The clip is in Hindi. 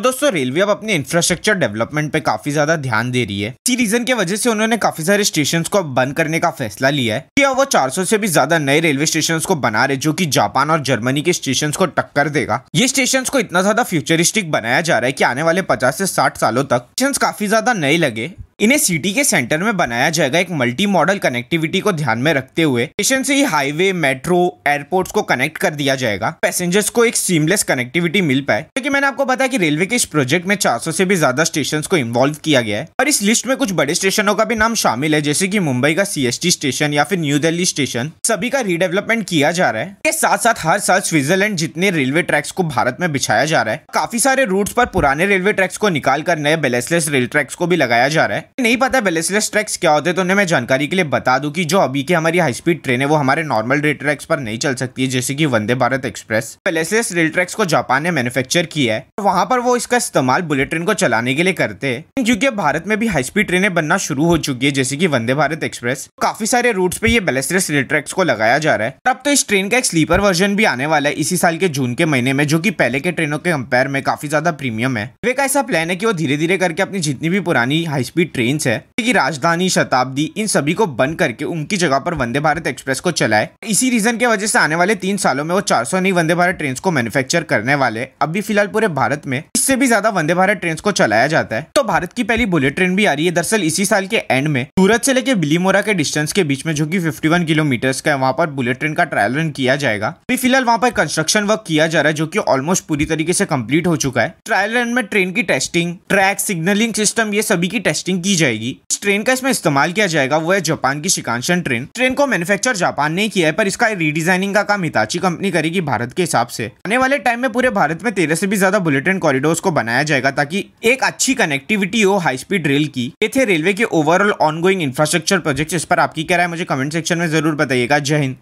तो दोस्तों रेलवे अब अपने इंफ्रास्ट्रक्चर डेवलपमेंट पे काफी ज्यादा ध्यान दे रही है इसी रीजन की वजह से उन्होंने काफी सारे स्टेशन को बंद करने का फैसला लिया है या वो 400 से भी ज्यादा नए रेलवे स्टेशन को बना रहे जो की जापान और जर्मनी के स्टेशन को टक्कर देगा ये स्टेशन को इतना ज्यादा फ्यूचरिस्टिक बनाया जा रहा है की आने वाले पचास से साठ सालों तक स्टेशन काफी ज्यादा नए लगे इन्हें सिटी के सेंटर में बनाया जाएगा एक मल्टी मॉडल कनेक्टिविटी को ध्यान में रखते हुए स्टेशन से ही हाईवे मेट्रो एयरपोर्ट को कनेक्ट कर दिया जाएगा पैसेंजर्स को एक सीमलेस कनेक्टिविटी मिल पाए क्योंकि मैंने आपको बताया कि रेलवे के इस प्रोजेक्ट में 400 से भी ज्यादा स्टेशन को इन्वॉल्व किया गया है और इस लिस्ट में कुछ बड़े स्टेशनों का भी नाम शामिल है जैसे की मुंबई का सी स्टेशन या फिर न्यू दिल्ली स्टेशन सभी का रिडेवलपमेंट किया जा रहा है इसके साथ साथ हर साल स्विट्जरलैंड जितने रेलवे ट्रैक्स को भारत में बिछाया जा रहा है काफी सारे रूट्स पर पुराने रेलवे ट्रैक्स को निकाल कर नए बेलेसलेस रेल ट्रैक्स को भी लगाया जा रहा है नहीं पता बेलेसलेस ट्रैक्स क्या होते हैं तो उन्हें मैं जानकारी के लिए बता दूं कि जो अभी की हमारी हाई स्पीड ट्रेन है वो हमारे नॉर्मल रेल ट्रैक्स पर नहीं चल सकती है जैसे कि Vande Bharat express ballastless rail tracks को जापान ने मैन्युफैक्चर किया है और वहाँ पर वो इसका इस्तेमाल बुलेट ट्रेन को चलाने के लिए करते हैं क्योंकि भारत में भी हाई स्पीड ट्रेनें बनना शुरू हो चुकी है जैसे की वंदे भारत एक्सप्रेस काफी सारे रूट पे ये बेलेसलेस रेल ट्रैक्स को लगाया जा रहा है अब तो इस ट्रेन का एक स्लीपर वर्जन भी आने वाला है इसी साल के जून के महीने में जो की पहले के ट्रेनों के कंपेयर में काफी ज्यादा प्रीमियम है वे का ऐसा प्लान है की वो धीरे धीरे करके अपनी जितनी भी पुरानी हाई स्पीड ट्रेन ट्रेन्स है की राजधानी शताब्दी इन सभी को बंद करके उनकी जगह पर वंदे भारत एक्सप्रेस को चलाए इसी रीजन के वजह से आने वाले तीन सालों में वो 400 नई वंदे भारत ट्रेन को मैन्युफैक्चर करने वाले अभी फिलहाल पूरे भारत में से भी ज्यादा वंदे भारत ट्रेन को चलाया जाता है तो भारत की पहली बुलेट ट्रेन भी आ रही है दरअसल इसी साल के एंड में सूरत से लेके बिलीमोरा के डिस्टेंस के बीच में जो की फिफ्टी किलोमीटर का वहाँ पर बुलेट ट्रेन का ट्रायल रन किया जाएगा अभी फिलहाल वहाँ पर कंस्ट्रक्शन वर्क किया जा रहा है जो की ऑलमोस्ट पूरी तरीके से कम्प्लीट हो चुका है ट्रायल रन में ट्रेन की टेस्टिंग ट्रैक सिग्नलिंग सिस्टम ये सभी की टेस्टिंग की जाएगी ट्रेन का इसमें इस्तेमाल किया जाएगा वो है जापान की शिकांशन ट्रेन ट्रेन को मैन्युफैक्चर जापान ने किया है पर इसका रीडिजाइनिंग का काम हिताची कंपनी करेगी भारत के हिसाब से आने वाले टाइम में पूरे भारत में तेरह से भी ज्यादा बुलेट ट्रेन कॉरिडोर उसको बनाया जाएगा ताकि एक अच्छी कनेक्टिविटी हो हाई स्पीड रेल की ये थे रेलवे के ओवरऑल ऑनगोइंग इंफ्रास्ट्रक्चर प्रोजेक्ट इस पर आपकी क्या राय मुझे कमेंट सेक्शन में जरूर बताइएगा जय हिंद